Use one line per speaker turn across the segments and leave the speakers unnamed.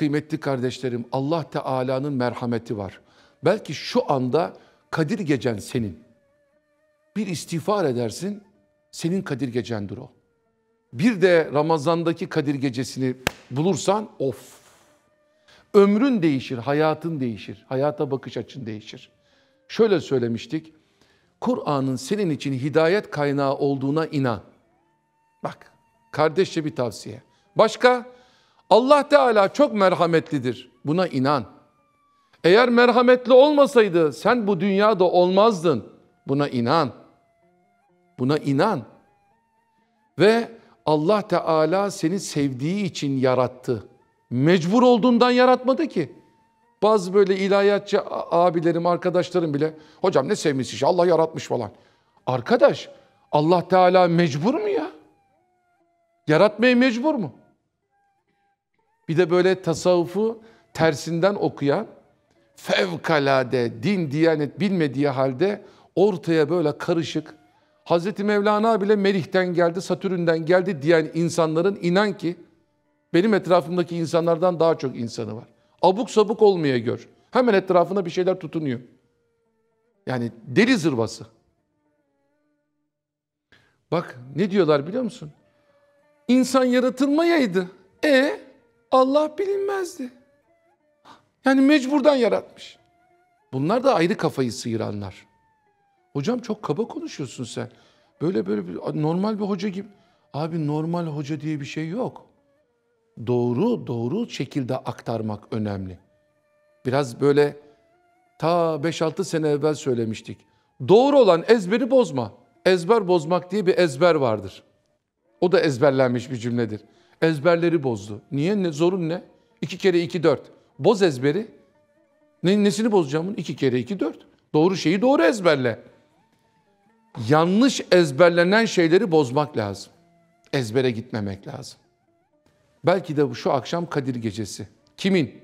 kıymetli kardeşlerim Allah Teala'nın merhameti var. Belki şu anda Kadir gecen senin. Bir istiğfar edersin, senin Kadir gecendir o. Bir de Ramazan'daki Kadir gecesini bulursan of. Ömrün değişir, hayatın değişir, hayata bakış açın değişir. Şöyle söylemiştik, Kur'an'ın senin için hidayet kaynağı olduğuna inan. Bak, kardeşçe bir tavsiye. Başka? Allah Teala çok merhametlidir. Buna inan. Eğer merhametli olmasaydı sen bu dünyada olmazdın. Buna inan. Buna inan. Ve Allah Teala seni sevdiği için yarattı. Mecbur olduğundan yaratmadı ki. Bazı böyle ilahiyatçı abilerim, arkadaşlarım bile hocam ne sevmiş iş Allah yaratmış falan. Arkadaş Allah Teala mecbur mu ya? Yaratmaya mecbur mu? Bir de böyle tasavvufu tersinden okuyan, fevkalade din diyanet bilmediği halde ortaya böyle karışık, Hazreti Mevlana bile Merih'ten geldi, Satürn'den geldi diyen insanların inan ki benim etrafımdaki insanlardan daha çok insanı var. Abuk sabuk olmaya gör. Hemen etrafına bir şeyler tutunuyor. Yani deli zırvası. Bak ne diyorlar biliyor musun? İnsan yaratılmayaydı. E Allah bilinmezdi. Yani mecburdan yaratmış. Bunlar da ayrı kafayı sıyıranlar. Hocam çok kaba konuşuyorsun sen. Böyle böyle bir, normal bir hoca gibi. Abi normal hoca diye bir şey yok. Doğru doğru şekilde aktarmak önemli. Biraz böyle ta 5-6 sene evvel söylemiştik. Doğru olan ezberi bozma. Ezber bozmak diye bir ezber vardır. O da ezberlenmiş bir cümledir. Ezberleri bozdu. Niye? Ne, zorun ne? İki kere iki dört. Boz ezberi. Ne, nesini bozacağımın? İki kere iki dört. Doğru şeyi doğru ezberle. Yanlış ezberlenen şeyleri bozmak lazım. Ezbere gitmemek lazım. Belki de şu akşam Kadir Gecesi. Kimin?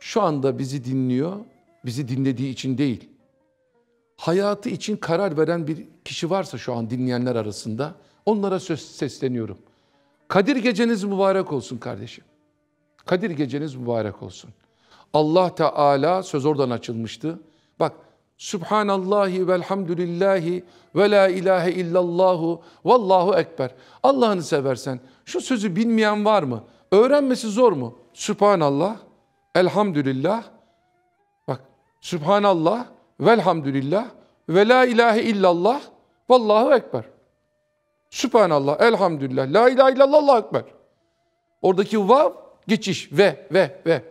Şu anda bizi dinliyor, bizi dinlediği için değil. Hayatı için karar veren bir kişi varsa şu an dinleyenler arasında onlara söz sesleniyorum. Kadir geceniz mübarek olsun kardeşim. Kadir geceniz mübarek olsun. Allah Teala söz oradan açılmıştı. Bak Subhanallahi velhamdülillahi ve la ilahe illallahu vallahu ekber. Allah'ını seversen şu sözü bilmeyen var mı? Öğrenmesi zor mu? Subhanallah, elhamdülillah. Bak Subhanallah, velhamdülillah ve la ilahe illallah vallahu ekber. Sübhanallah, elhamdülillah, la ilahe illallah, Allah ekber. Oradaki vav geçiş ve ve ve.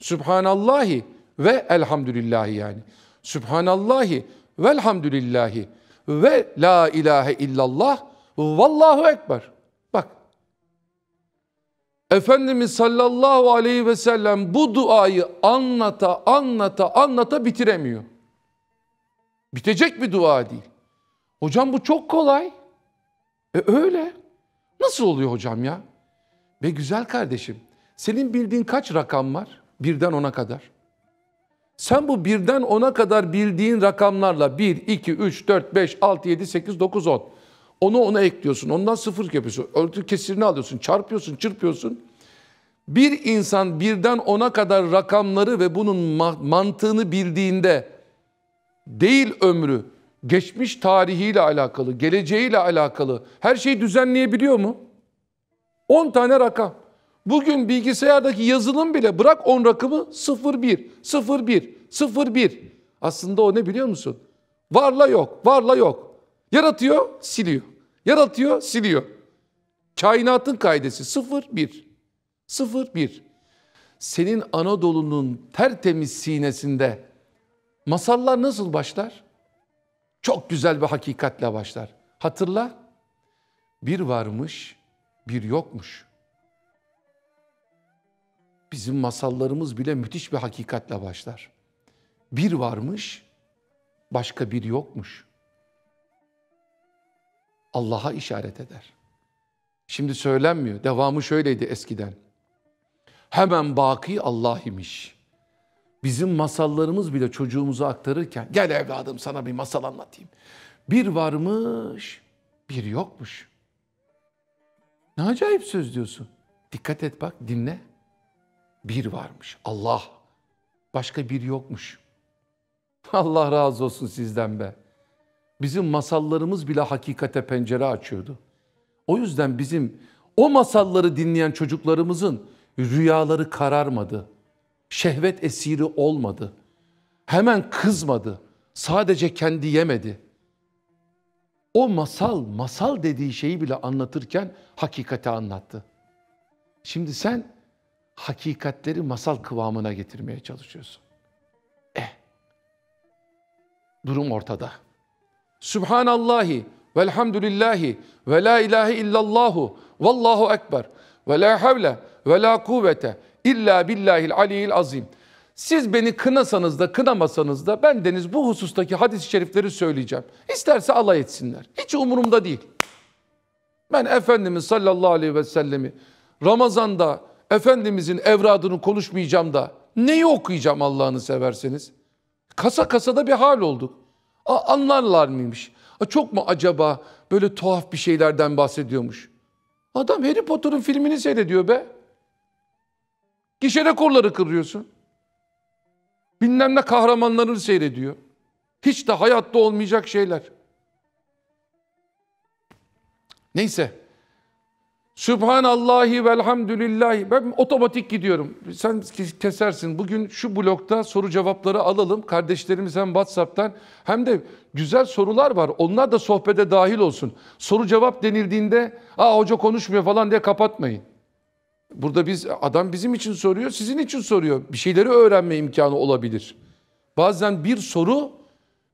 Sübhanallahi ve elhamdülillahi yani. Sübhanallahi ve elhamdülillahi ve la ilahe illallah vallahu ekber. Bak. Efendimiz sallallahu aleyhi ve sellem bu duayı anlata anlata anlata bitiremiyor. Bitecek bir dua değil. Hocam bu çok kolay. E öyle. Nasıl oluyor hocam ya? Be güzel kardeşim, senin bildiğin kaç rakam var? Birden ona kadar. Sen bu birden ona kadar bildiğin rakamlarla 1, 2, 3, 4, 5, 6, 7, 8, 9, 10. Onu ona ekliyorsun, ondan sıfır yapıyorsun, örtü kesirini alıyorsun, çarpıyorsun, çırpıyorsun. Bir insan birden ona kadar rakamları ve bunun mantığını bildiğinde değil ömrü, geçmiş tarihiyle alakalı, geleceğiyle alakalı her şeyi düzenleyebiliyor mu? 10 tane rakam. Bugün bilgisayardaki yazılım bile bırak 10 rakamı 01, 01, 01. Aslında o ne biliyor musun? Varla yok, varla yok. Yaratıyor, siliyor. Yaratıyor, siliyor. Kainatın kaidesi 01. 01. Senin Anadolu'nun tertemiz sinesinde masallar nasıl başlar? çok güzel bir hakikatle başlar. Hatırla, bir varmış, bir yokmuş. Bizim masallarımız bile müthiş bir hakikatle başlar. Bir varmış, başka bir yokmuş. Allah'a işaret eder. Şimdi söylenmiyor. Devamı şöyleydi eskiden. Hemen baki Allah imiş. Bizim masallarımız bile çocuğumuza aktarırken gel evladım sana bir masal anlatayım. Bir varmış, bir yokmuş. Ne acayip söz diyorsun. Dikkat et bak dinle. Bir varmış Allah. Başka bir yokmuş. Allah razı olsun sizden be. Bizim masallarımız bile hakikate pencere açıyordu. O yüzden bizim o masalları dinleyen çocuklarımızın rüyaları kararmadı. Şehvet esiri olmadı. Hemen kızmadı. Sadece kendi yemedi. O masal, masal dediği şeyi bile anlatırken hakikati anlattı. Şimdi sen hakikatleri masal kıvamına getirmeye çalışıyorsun. Eh, durum ortada. Sübhanallahi velhamdülillahi ve la ilahe illallahu vallahu ekber ve la havle ve la kuvvete İlla billahil aliyil azim. Siz beni kınasanız da kınamasanız da ben deniz bu husustaki hadis-i şerifleri söyleyeceğim. İsterse alay etsinler. Hiç umurumda değil. Ben Efendimiz sallallahu aleyhi ve sellemi Ramazan'da Efendimizin evradını konuşmayacağım da neyi okuyacağım Allah'ını severseniz? Kasa kasada bir hal olduk. A, anlarlar mıymış? A, çok mu acaba böyle tuhaf bir şeylerden bahsediyormuş? Adam Harry Potter'ın filmini seyrediyor be. Gişe rekorları kırıyorsun. Bilmem ne kahramanlarını seyrediyor. Hiç de hayatta olmayacak şeyler. Neyse. Sübhanallahi velhamdülillahi. Ben otomatik gidiyorum. Sen kesersin. Bugün şu blokta soru cevapları alalım. Kardeşlerimiz hem Whatsapp'tan hem de güzel sorular var. Onlar da sohbete dahil olsun. Soru cevap denildiğinde aa hoca konuşmuyor falan diye kapatmayın. Burada biz adam bizim için soruyor, sizin için soruyor. Bir şeyleri öğrenme imkanı olabilir. Bazen bir soru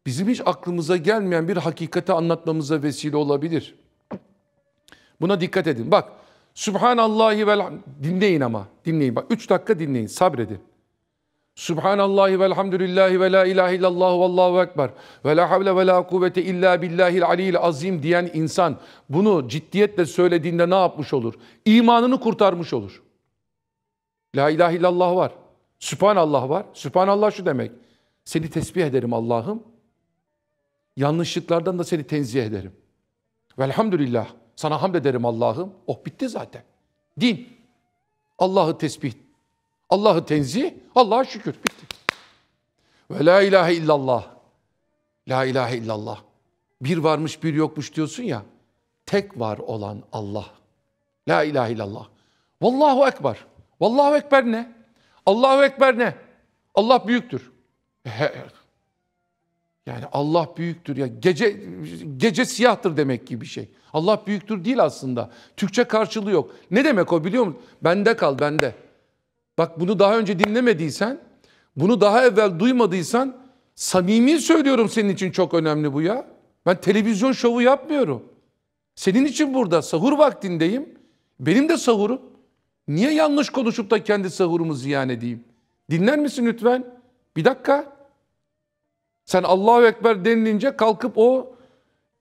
bizim hiç aklımıza gelmeyen bir hakikati anlatmamıza vesile olabilir. Buna dikkat edin. Bak Subhanallahi vel dinleyin ama dinleyin. Bak 3 dakika dinleyin sabredin. Subhanallahi velhamdülillahi ve la ilahe illallah vallahu ekber ve la havle ve la kuvvete illa billahil aliyil azim diyen insan bunu ciddiyetle söylediğinde ne yapmış olur? İmanını kurtarmış olur. La ilahe illallah var. Subhanallah var. Subhanallah şu demek. Seni tesbih ederim Allah'ım. Yanlışlıklardan da seni tenzih ederim. Velhamdülillah. Sana hamd ederim Allah'ım. Oh bitti zaten. Din. Allah'ı tesbih Allah'ı tenzih, Allah'a şükür. Bitti. Ve la ilahe illallah. La ilahe illallah. Bir varmış bir yokmuş diyorsun ya. Tek var olan Allah. La ilahe illallah. Vallahu ekber. Vallahu ekber ne? Allahu ekber ne? Allah büyüktür. Yani Allah büyüktür ya gece gece siyahtır demek gibi bir şey. Allah büyüktür değil aslında. Türkçe karşılığı yok. Ne demek o biliyor musun? Bende kal bende. Bak bunu daha önce dinlemediysen, bunu daha evvel duymadıysan samimi söylüyorum senin için çok önemli bu ya. Ben televizyon şovu yapmıyorum. Senin için burada sahur vaktindeyim. Benim de sahurum. Niye yanlış konuşup da kendi sahurumu ziyan edeyim? Dinler misin lütfen? Bir dakika. Sen Allahu Ekber denilince kalkıp o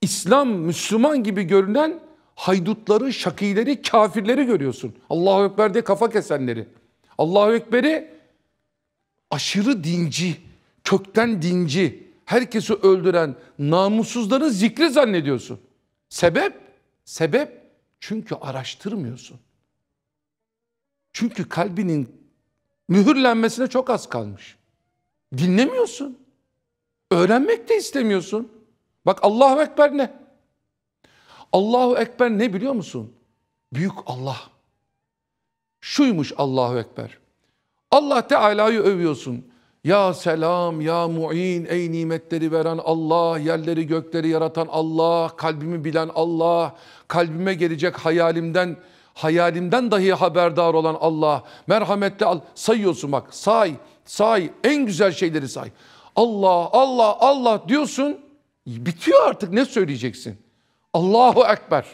İslam, Müslüman gibi görünen haydutları, şakileri, kafirleri görüyorsun. Allahu Ekber diye kafa kesenleri. Allahu Ekber'i aşırı dinci, kökten dinci, herkesi öldüren namussuzların zikri zannediyorsun. Sebep? Sebep çünkü araştırmıyorsun. Çünkü kalbinin mühürlenmesine çok az kalmış. Dinlemiyorsun. Öğrenmek de istemiyorsun. Bak Allahu Ekber ne? Allahu Ekber ne biliyor musun? Büyük Allah. Şuymuş Allahu Ekber. Allah Teala'yı övüyorsun. Ya selam, ya mu'in, ey nimetleri veren Allah, yerleri gökleri yaratan Allah, kalbimi bilen Allah, kalbime gelecek hayalimden, hayalimden dahi haberdar olan Allah, merhametli al sayıyorsun bak, say, say, en güzel şeyleri say. Allah, Allah, Allah diyorsun, bitiyor artık ne söyleyeceksin? Allahu Ekber.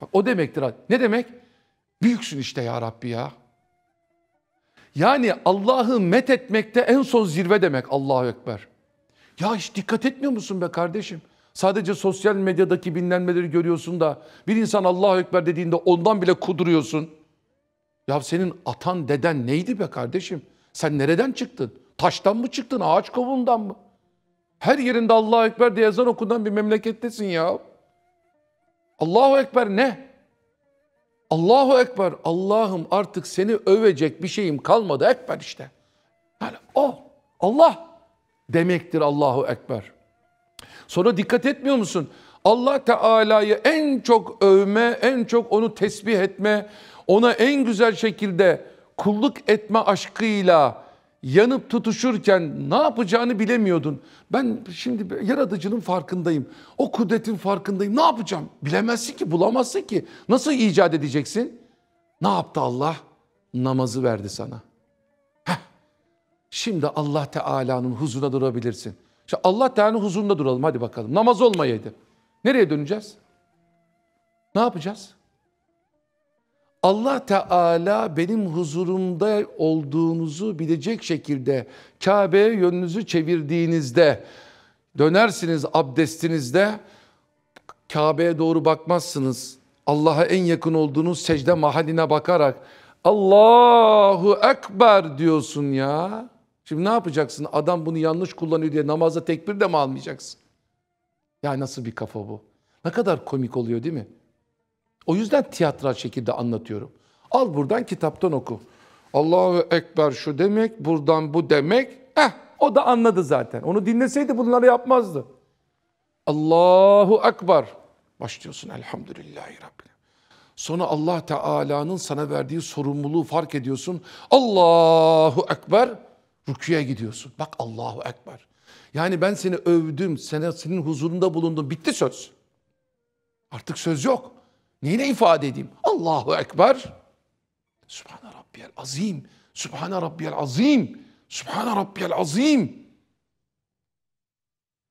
Bak, o demektir. Ne demek? Büyüksün işte ya Rabbi ya. Yani Allah'ı met etmekte en son zirve demek Allahu Ekber. Ya hiç dikkat etmiyor musun be kardeşim? Sadece sosyal medyadaki bilinmeleri görüyorsun da bir insan Allahu Ekber dediğinde ondan bile kuduruyorsun. Ya senin atan deden neydi be kardeşim? Sen nereden çıktın? Taştan mı çıktın? Ağaç kovuğundan mı? Her yerinde Allahu Ekber diye ezan okunan bir memlekettesin ya. Allahu Ekber ne? Allahu Ekber, Allah'ım artık seni övecek bir şeyim kalmadı Ekber işte. Yani o Allah demektir Allahu Ekber. Sonra dikkat etmiyor musun? Allah Teala'yı en çok övme, en çok onu tesbih etme, ona en güzel şekilde kulluk etme aşkıyla yanıp tutuşurken ne yapacağını bilemiyordun. Ben şimdi yaratıcının farkındayım. O kudretin farkındayım. Ne yapacağım? Bilemezsin ki, bulamazsın ki. Nasıl icat edeceksin? Ne yaptı Allah? Namazı verdi sana. Heh. Şimdi Allah Teala'nın huzuruna durabilirsin. İşte Allah Teala'nın huzurunda duralım hadi bakalım. Namaz olmayaydı. Nereye döneceğiz? Ne yapacağız? Allah Teala benim huzurumda olduğunuzu bilecek şekilde Kabe'ye yönünüzü çevirdiğinizde dönersiniz abdestinizde Kabe'ye doğru bakmazsınız. Allah'a en yakın olduğunuz secde mahaline bakarak Allahu Ekber diyorsun ya. Şimdi ne yapacaksın? Adam bunu yanlış kullanıyor diye namaza tekbir de mi almayacaksın? Ya nasıl bir kafa bu? Ne kadar komik oluyor değil mi? O yüzden tiyatral şekilde anlatıyorum. Al buradan kitaptan oku. Allahu Ekber şu demek, buradan bu demek. Eh, o da anladı zaten. Onu dinleseydi bunları yapmazdı. Allahu Ekber. Başlıyorsun Elhamdülillahi Rabbine. Sonra Allah Teala'nın sana verdiği sorumluluğu fark ediyorsun. Allahu Ekber. Rüküye gidiyorsun. Bak Allahu Ekber. Yani ben seni övdüm, senin huzurunda bulundum. Bitti söz. Artık söz yok. Neyle ifade edeyim? Allahu Ekber. Sübhane Rabbiyel Azim. Sübhane Rabbiyel Azim. Sübhane Rabbiyel Azim.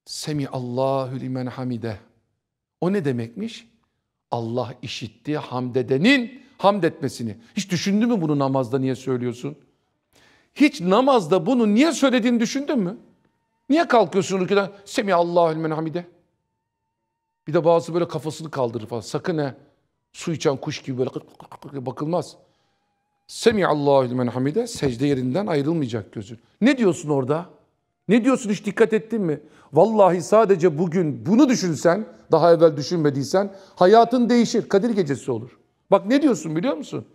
Semi Allahu limen hamide. O ne demekmiş? Allah işitti hamdedenin hamd etmesini. Hiç düşündün mü bunu namazda niye söylüyorsun? Hiç namazda bunu niye söylediğini düşündün mü? Niye kalkıyorsun rüküden? Semi Allahu limen hamide. Bir de bazı böyle kafasını kaldırır falan. Sakın he su içen kuş gibi böyle kık kık kık bakılmaz. Semiallahu limen hamide secde yerinden ayrılmayacak gözün. Ne diyorsun orada? Ne diyorsun hiç dikkat ettin mi? Vallahi sadece bugün bunu düşünsen, daha evvel düşünmediysen hayatın değişir. Kadir gecesi olur. Bak ne diyorsun biliyor musun?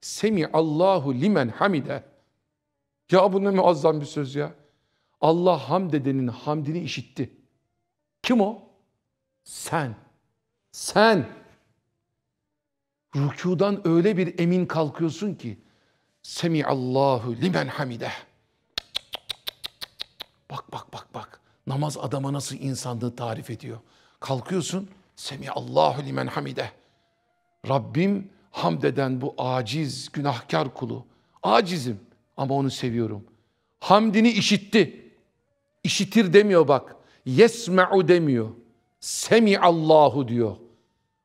Semi Allahu limen hamide. Ya bu ne muazzam bir söz ya. Allah hamd edenin hamdini işitti. Kim o? Sen. Sen. Rükudan öyle bir emin kalkıyorsun ki semi Allahu limen hamide. Bak bak bak bak. Namaz adama nasıl insanlığı tarif ediyor. Kalkıyorsun semi Allahu limen hamide. Rabbim hamd eden bu aciz, günahkar kulu. Acizim ama onu seviyorum. Hamdini işitti. İşitir demiyor bak. Yesme'u demiyor. semi Allahu diyor.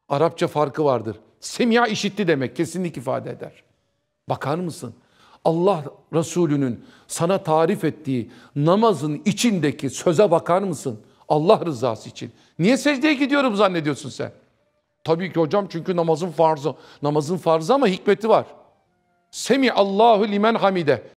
Arapça farkı vardır. Semya işitti demek kesinlik ifade eder. Bakar mısın? Allah Resulü'nün sana tarif ettiği namazın içindeki söze bakar mısın? Allah rızası için. Niye secdeye gidiyorum zannediyorsun sen? Tabii ki hocam çünkü namazın farzı. Namazın farzı ama hikmeti var. Semi Allahu limen hamide.